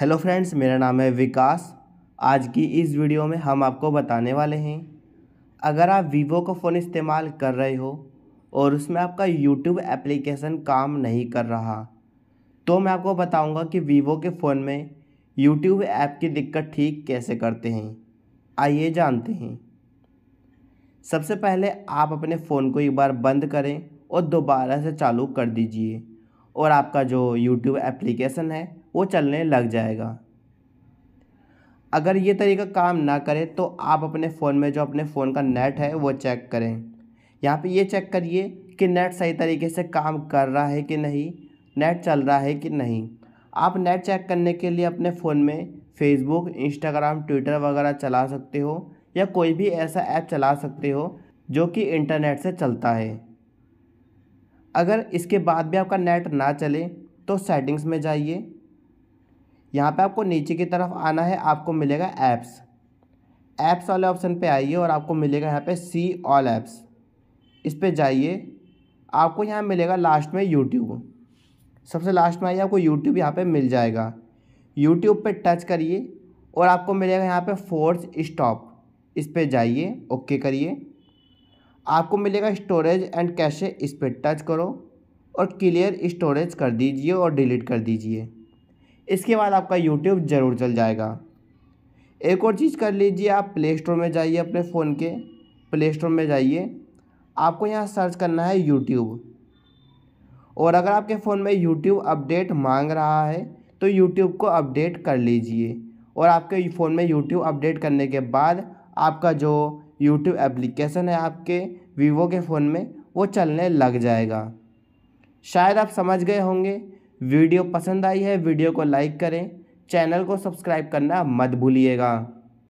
hello friends मेरा नाम है विकास आज की इस वीडियो में हम आपको बताने वाले हैं अगर आप वीवो का फ़ोन इस्तेमाल कर रहे हो और उसमें आपका यूट्यूब एप्लीकेशन काम नहीं कर रहा तो मैं आपको बताऊंगा कि वीवो के फ़ोन में यूट्यूब ऐप की दिक्कत ठीक कैसे करते हैं आइए जानते हैं सबसे पहले आप अपने फ़ोन को एक बार बंद करें और दोबारा से चालू कर दीजिए और आपका जो यूट्यूब एप्लीकेशन है वो चलने लग जाएगा अगर ये तरीका काम ना करे तो आप अपने फ़ोन में जो अपने फ़ोन का नेट है वो चेक करें यहाँ पे ये चेक करिए कि नेट सही तरीके से काम कर रहा है कि नहीं नेट चल रहा है कि नहीं आप नेट चेक करने के लिए अपने फ़ोन में फेसबुक इंस्टाग्राम ट्विटर वगैरह चला सकते हो या कोई भी ऐसा ऐप चला सकते हो जो कि इंटरनेट से चलता है अगर इसके बाद भी आपका नेट ना चले तो सेटिंग्स में जाइए यहाँ पे आपको नीचे की तरफ आना है आपको मिलेगा ऐप्स ऐप्स वाले ऑप्शन पे आइए और आपको मिलेगा यहाँ पे सी ऑल ऐप्स इस पर जाइए आपको यहाँ मिलेगा लास्ट में यूट्यूब सबसे लास्ट में आइए आपको यूट्यूब यहाँ पर मिल जाएगा यूट्यूब पर टच करिए और आपको मिलेगा यहाँ पर फोर्स स्टॉप इस पर जाइए ओके करिए आपको मिलेगा स्टोरेज एंड कैशे इस पर टच करो और क्लियर स्टोरेज कर दीजिए और डिलीट कर दीजिए इसके बाद आपका यूट्यूब ज़रूर चल जाएगा एक और चीज़ कर लीजिए आप प्ले स्टोर में जाइए अपने फ़ोन के प्ले स्टोर में जाइए आपको यहाँ सर्च करना है यूट्यूब और अगर आपके फ़ोन में यूट्यूब अपडेट मांग रहा है तो यूट्यूब को अपडेट कर लीजिए और आपके फ़ोन में यूट्यूब अपडेट करने के बाद आपका जो यूट्यूब एप्लीकेशन है आपके वीवो के फ़ोन में वो चलने लग जाएगा शायद आप समझ गए होंगे वीडियो पसंद आई है वीडियो को लाइक करें चैनल को सब्सक्राइब करना मत भूलिएगा